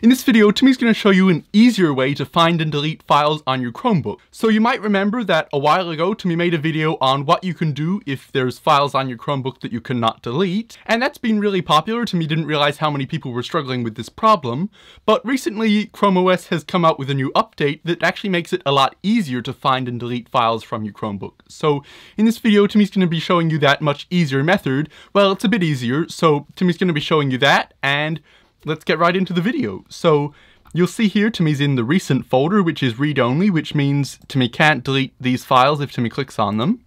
In this video, Timmy's going to show you an easier way to find and delete files on your Chromebook. So you might remember that a while ago, Timmy made a video on what you can do if there's files on your Chromebook that you cannot delete, and that's been really popular. Timmy didn't realize how many people were struggling with this problem, but recently Chrome OS has come out with a new update that actually makes it a lot easier to find and delete files from your Chromebook. So in this video, Timmy's going to be showing you that much easier method. Well, it's a bit easier, so Timmy's going to be showing you that, and let's get right into the video. So you'll see here Timmy's in the recent folder, which is read-only, which means Timmy can't delete these files if Timmy clicks on them.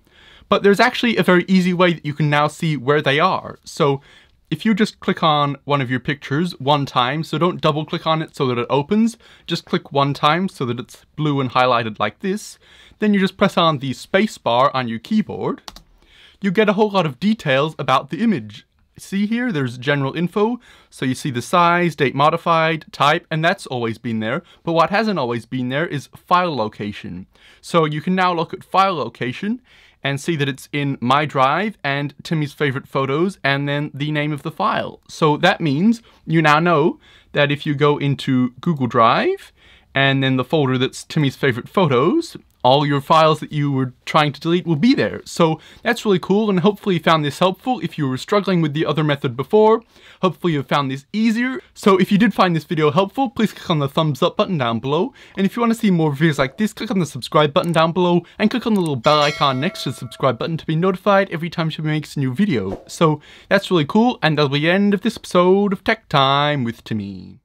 But there's actually a very easy way that you can now see where they are. So if you just click on one of your pictures one time, so don't double click on it so that it opens, just click one time so that it's blue and highlighted like this, then you just press on the space bar on your keyboard, you get a whole lot of details about the image see here, there's general info. So you see the size, date modified, type, and that's always been there. But what hasn't always been there is file location. So you can now look at file location and see that it's in my drive and Timmy's favorite photos and then the name of the file. So that means you now know that if you go into Google Drive and then the folder that's Timmy's favorite photos, all your files that you were trying to delete will be there. So that's really cool and hopefully you found this helpful if you were struggling with the other method before. Hopefully you found this easier. So if you did find this video helpful, please click on the thumbs up button down below. And if you want to see more videos like this, click on the subscribe button down below and click on the little bell icon next to the subscribe button to be notified every time she makes a new video. So that's really cool and that'll be the end of this episode of Tech Time with Timmy.